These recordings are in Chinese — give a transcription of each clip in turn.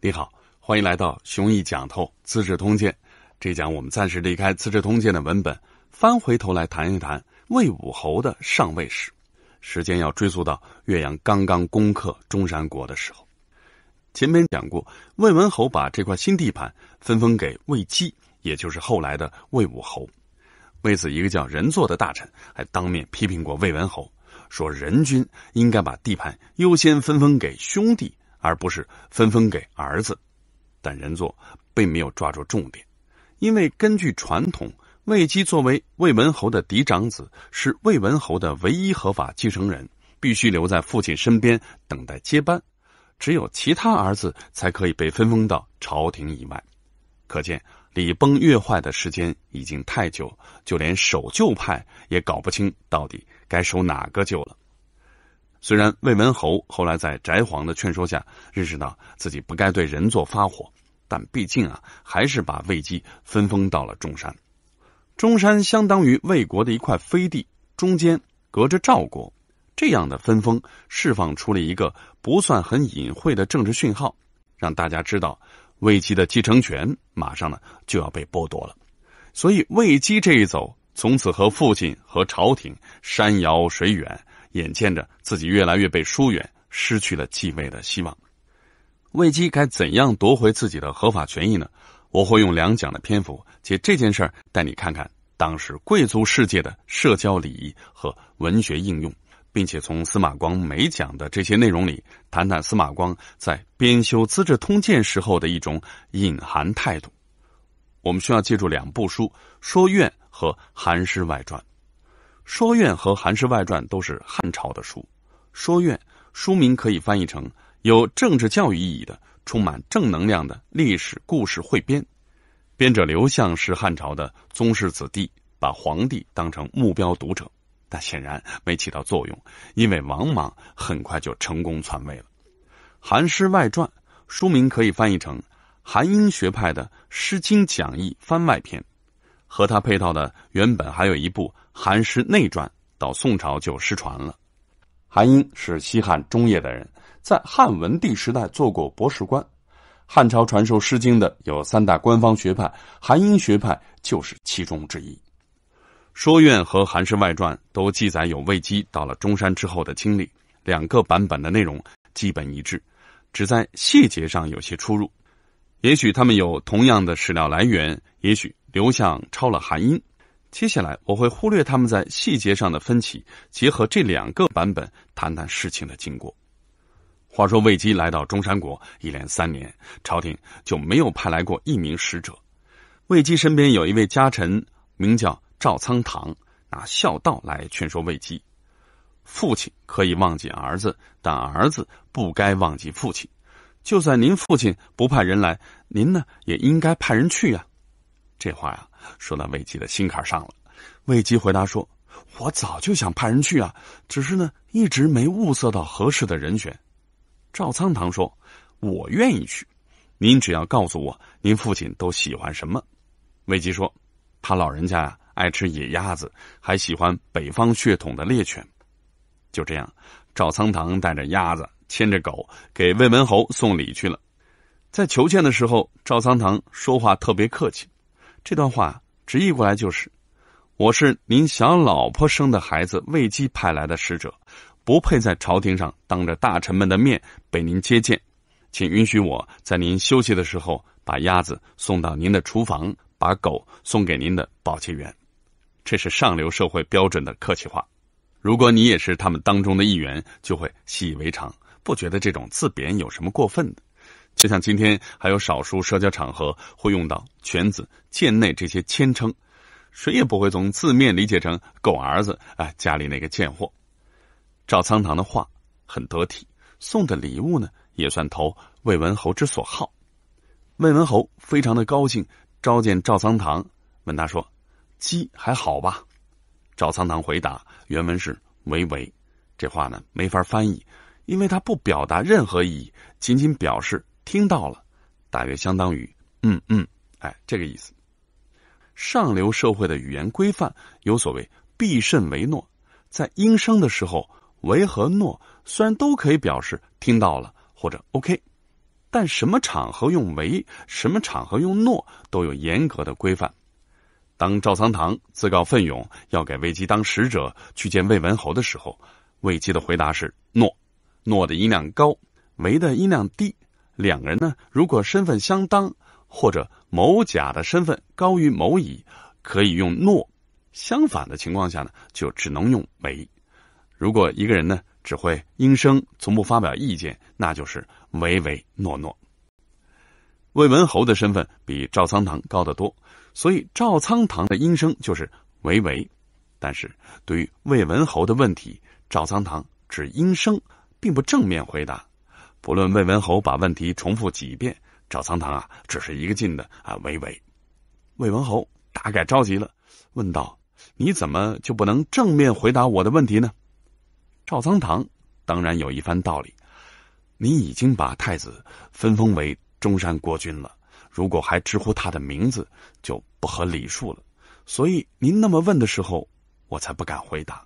你好，欢迎来到《雄毅讲透资治通鉴》。这讲我们暂时离开《资治通鉴》的文本，翻回头来谈一谈魏武侯的上位史。时间要追溯到岳阳刚刚攻克中山国的时候。前面讲过，魏文侯把这块新地盘分封给魏姬，也就是后来的魏武侯。为此，一个叫人座的大臣还当面批评过魏文侯，说任君应该把地盘优先分封给兄弟。而不是分封给儿子，但人座并没有抓住重点，因为根据传统，魏基作为魏文侯的嫡长子，是魏文侯的唯一合法继承人，必须留在父亲身边等待接班，只有其他儿子才可以被分封到朝廷以外。可见礼崩乐坏的时间已经太久，就连守旧派也搞不清到底该守哪个旧了。虽然魏文侯后来在翟璜的劝说下认识到自己不该对人作发火，但毕竟啊，还是把魏姬分封到了中山。中山相当于魏国的一块飞地，中间隔着赵国，这样的分封释放出了一个不算很隐晦的政治讯号，让大家知道魏姬的继承权马上呢就要被剥夺了。所以魏姬这一走，从此和父亲和朝廷山遥水远。眼见着自己越来越被疏远，失去了继位的希望，魏基该怎样夺回自己的合法权益呢？我会用两讲的篇幅，借这件事儿带你看看当时贵族世界的社交礼仪和文学应用，并且从司马光没讲的这些内容里，谈谈司马光在编修《资治通鉴》时候的一种隐含态度。我们需要借助两部书《说愿》和《韩诗外传》。《说院和《韩诗外传》都是汉朝的书，《说院书名可以翻译成有政治教育意义的、充满正能量的历史故事汇编，编者刘向是汉朝的宗室子弟，把皇帝当成目标读者，但显然没起到作用，因为王莽很快就成功篡位了。《韩诗外传》书名可以翻译成韩英学派的《诗经》讲义番外篇。和他配套的原本还有一部《韩诗内传》，到宋朝就失传了。韩英是西汉中叶的人，在汉文帝时代做过博士官。汉朝传授《诗经》的有三大官方学派，韩英学派就是其中之一。《说愿》和《韩诗外传》都记载有魏基到了中山之后的经历，两个版本的内容基本一致，只在细节上有些出入。也许他们有同样的史料来源，也许。刘向抄了韩英，接下来我会忽略他们在细节上的分歧，结合这两个版本谈谈事情的经过。话说魏基来到中山国，一连三年，朝廷就没有派来过一名使者。魏基身边有一位家臣，名叫赵仓堂，拿孝道来劝说魏基：父亲可以忘记儿子，但儿子不该忘记父亲。就算您父亲不派人来，您呢也应该派人去呀。这话呀，说到魏吉的心坎上了。魏吉回答说：“我早就想派人去啊，只是呢，一直没物色到合适的人选。”赵仓堂说：“我愿意去，您只要告诉我您父亲都喜欢什么。”魏吉说：“他老人家呀，爱吃野鸭子，还喜欢北方血统的猎犬。”就这样，赵仓堂带着鸭子，牵着狗，给魏文侯送礼去了。在求见的时候，赵仓堂说话特别客气。这段话直译过来就是：“我是您小老婆生的孩子魏姬派来的使者，不配在朝廷上当着大臣们的面被您接见，请允许我在您休息的时候把鸭子送到您的厨房，把狗送给您的保洁员。”这是上流社会标准的客气话。如果你也是他们当中的一员，就会习以为常，不觉得这种自贬有什么过分的。就像今天还有少数社交场合会用到“犬子”“贱内”这些谦称，谁也不会从字面理解成“狗儿子”啊，家里那个贱货。赵仓堂的话很得体，送的礼物呢也算投魏文侯之所好。魏文侯非常的高兴，召见赵仓堂，问他说：“鸡还好吧？”赵仓堂回答，原文是“喂喂’，这话呢没法翻译，因为他不表达任何意义，仅仅表示。听到了，大约相当于嗯嗯，哎，这个意思。上流社会的语言规范有所谓“必胜为诺”，在应声的时候，“为”和“诺”虽然都可以表示听到了或者 OK，但什么场合用“为”，什么场合用“诺”，都有严格的规范。当赵仓堂自告奋勇要给魏基当使者去见魏文侯的时候，魏基的回答是“诺”，“诺”的音量高，“为”的音量低。两个人呢，如果身份相当，或者某甲的身份高于某乙，可以用诺；相反的情况下呢，就只能用唯。如果一个人呢只会应声，从不发表意见，那就是唯唯诺诺。魏文侯的身份比赵苍堂高得多，所以赵苍堂的应声就是唯唯。但是对于魏文侯的问题，赵苍堂只应声，并不正面回答。不论魏文侯把问题重复几遍，赵苍堂啊，只是一个劲的啊，喂喂，魏文侯大概着急了，问道：“你怎么就不能正面回答我的问题呢？”赵苍堂当然有一番道理。你已经把太子分封为中山国君了，如果还直呼他的名字，就不合礼数了。所以您那么问的时候，我才不敢回答。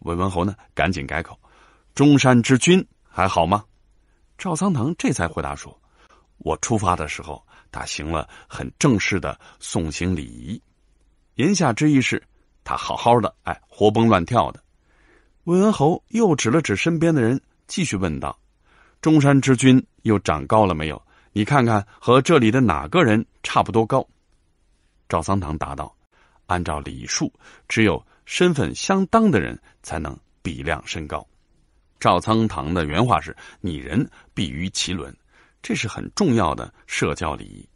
魏文侯呢，赶紧改口：“中山之君还好吗？”赵桑堂这才回答说：“我出发的时候，他行了很正式的送行礼仪。言下之意是，他好好的，哎，活蹦乱跳的。”魏文侯又指了指身边的人，继续问道：“中山之君又长高了没有？你看看和这里的哪个人差不多高？”赵桑堂答道：“按照礼数，只有身份相当的人才能比量身高。”赵苍堂的原话是：“拟人必于其伦，这是很重要的社交礼仪。”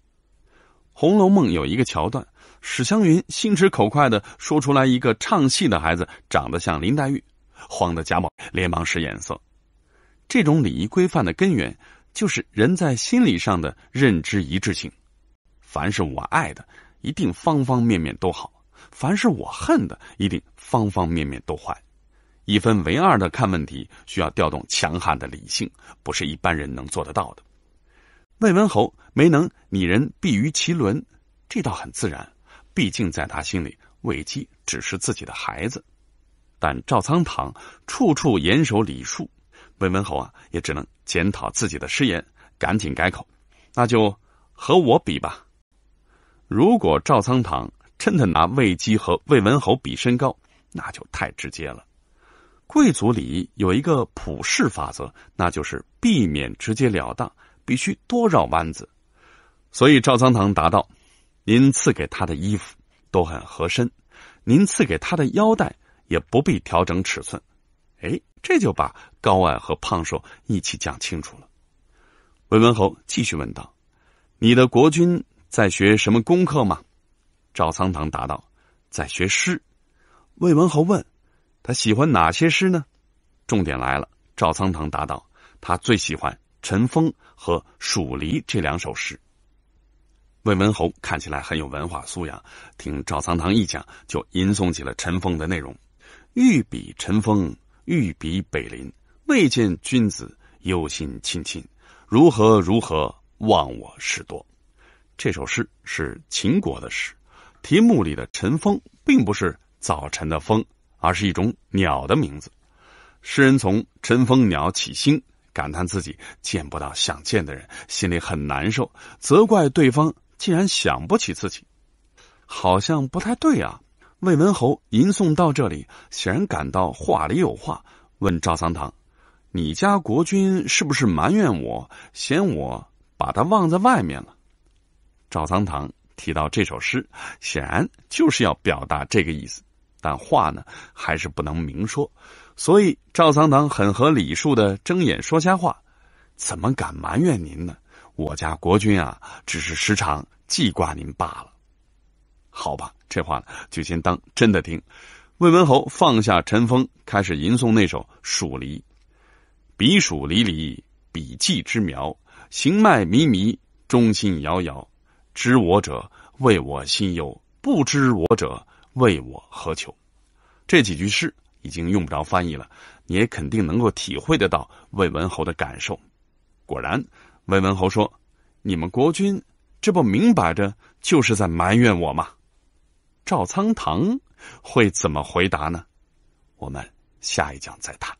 《红楼梦》有一个桥段，史湘云心直口快的说出来一个唱戏的孩子长得像林黛玉，慌得贾宝玉连忙使眼色。这种礼仪规范的根源，就是人在心理上的认知一致性：凡是我爱的，一定方方面面都好；凡是我恨的，一定方方面面都坏。一分为二的看问题，需要调动强悍的理性，不是一般人能做得到的。魏文侯没能拟人避于其伦，这倒很自然，毕竟在他心里，魏基只是自己的孩子。但赵仓堂处处严守礼数，魏文侯啊，也只能检讨自己的失言，赶紧改口。那就和我比吧。如果赵仓堂真的拿魏基和魏文侯比身高，那就太直接了。贵族里有一个普世法则，那就是避免直截了当，必须多绕弯子。所以赵苍堂答道：“您赐给他的衣服都很合身，您赐给他的腰带也不必调整尺寸。”哎，这就把高矮和胖瘦一起讲清楚了。魏文侯继续问道：“你的国君在学什么功课吗？”赵苍堂答道：“在学诗。”魏文侯问。他喜欢哪些诗呢？重点来了。赵苍堂答道：“他最喜欢《陈风》和《蜀离》这两首诗。”魏文侯看起来很有文化素养，听赵苍堂一讲，就吟诵起了《陈风》的内容：“欲比陈风，欲比北林，未见君子，忧心亲亲，如何如何，忘我事多。”这首诗是秦国的诗，题目里的《陈风》并不是早晨的风。而是一种鸟的名字。诗人从“尘封鸟”起兴，感叹自己见不到想见的人，心里很难受，责怪对方竟然想不起自己，好像不太对啊。魏文侯吟诵到这里，显然感到话里有话，问赵桑堂：“你家国君是不是埋怨我，嫌我把他忘在外面了？”赵桑堂提到这首诗，显然就是要表达这个意思。但话呢，还是不能明说，所以赵桑堂很合礼数的睁眼说瞎话，怎么敢埋怨您呢？我家国君啊，只是时常记挂您罢了，好吧，这话就先当真的听。魏文侯放下尘封，开始吟诵那首《蜀离》：“彼蜀离离，彼稷之苗。行迈靡靡，中心摇摇。知我者，谓我心忧；不知我者，”为我何求？这几句诗已经用不着翻译了，你也肯定能够体会得到魏文侯的感受。果然，魏文侯说：“你们国君，这不明摆着就是在埋怨我吗？”赵仓堂会怎么回答呢？我们下一讲再谈。